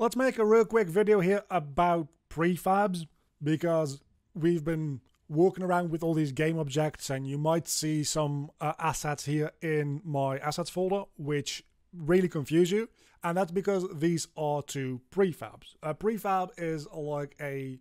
Let's make a real quick video here about prefabs because we've been walking around with all these game objects and you might see some uh, assets here in my assets folder which really confuse you and that's because these are two prefabs. A prefab is like a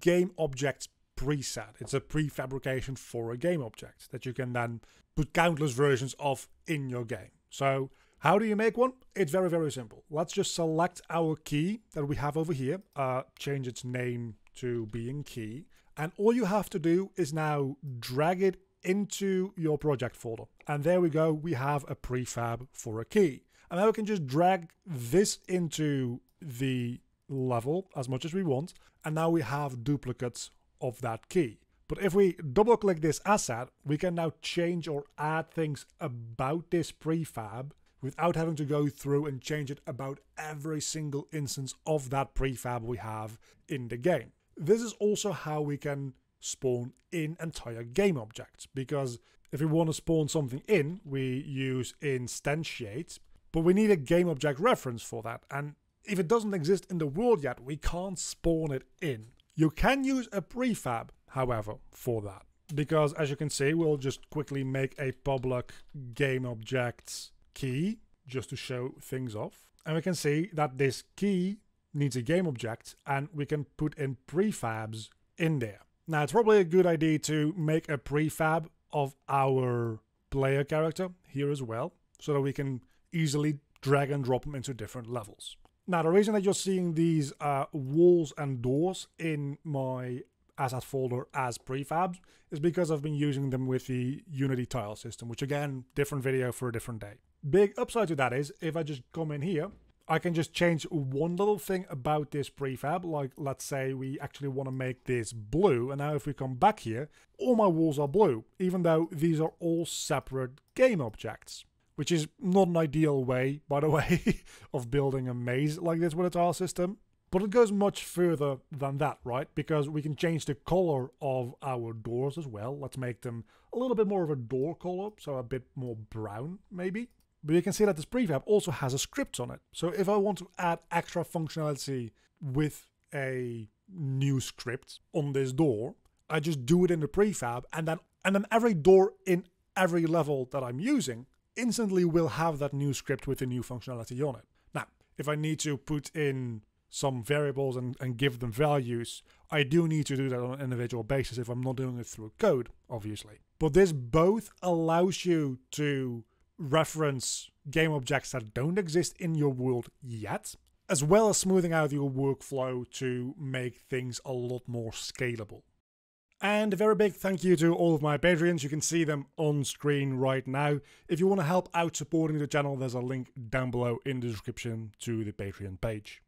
game object preset. It's a prefabrication for a game object that you can then put countless versions of in your game. So how do you make one? It's very, very simple. Let's just select our key that we have over here, uh, change its name to being key. And all you have to do is now drag it into your project folder. And there we go, we have a prefab for a key. And now we can just drag this into the level as much as we want. And now we have duplicates of that key. But if we double click this asset, we can now change or add things about this prefab without having to go through and change it about every single instance of that prefab we have in the game. This is also how we can spawn in entire game objects because if we want to spawn something in, we use instantiate, but we need a game object reference for that. And if it doesn't exist in the world yet, we can't spawn it in. You can use a prefab, however, for that. Because as you can see, we'll just quickly make a public game object key just to show things off. And we can see that this key needs a game object and we can put in prefabs in there. Now it's probably a good idea to make a prefab of our player character here as well so that we can easily drag and drop them into different levels. Now the reason that you're seeing these uh, walls and doors in my asset folder as prefabs is because I've been using them with the Unity tile system, which again, different video for a different day big upside to that is if I just come in here, I can just change one little thing about this prefab. Like let's say we actually want to make this blue. And now if we come back here, all my walls are blue, even though these are all separate game objects. Which is not an ideal way, by the way, of building a maze like this with a tile system. But it goes much further than that, right? Because we can change the color of our doors as well. Let's make them a little bit more of a door color, so a bit more brown, maybe. But you can see that this prefab also has a script on it. So if I want to add extra functionality with a new script on this door, I just do it in the prefab and then and then every door in every level that I'm using instantly will have that new script with the new functionality on it. Now, if I need to put in some variables and, and give them values, I do need to do that on an individual basis if I'm not doing it through code, obviously. But this both allows you to reference game objects that don't exist in your world yet, as well as smoothing out your workflow to make things a lot more scalable. And a very big thank you to all of my Patreons. You can see them on screen right now. If you want to help out supporting the channel, there's a link down below in the description to the Patreon page.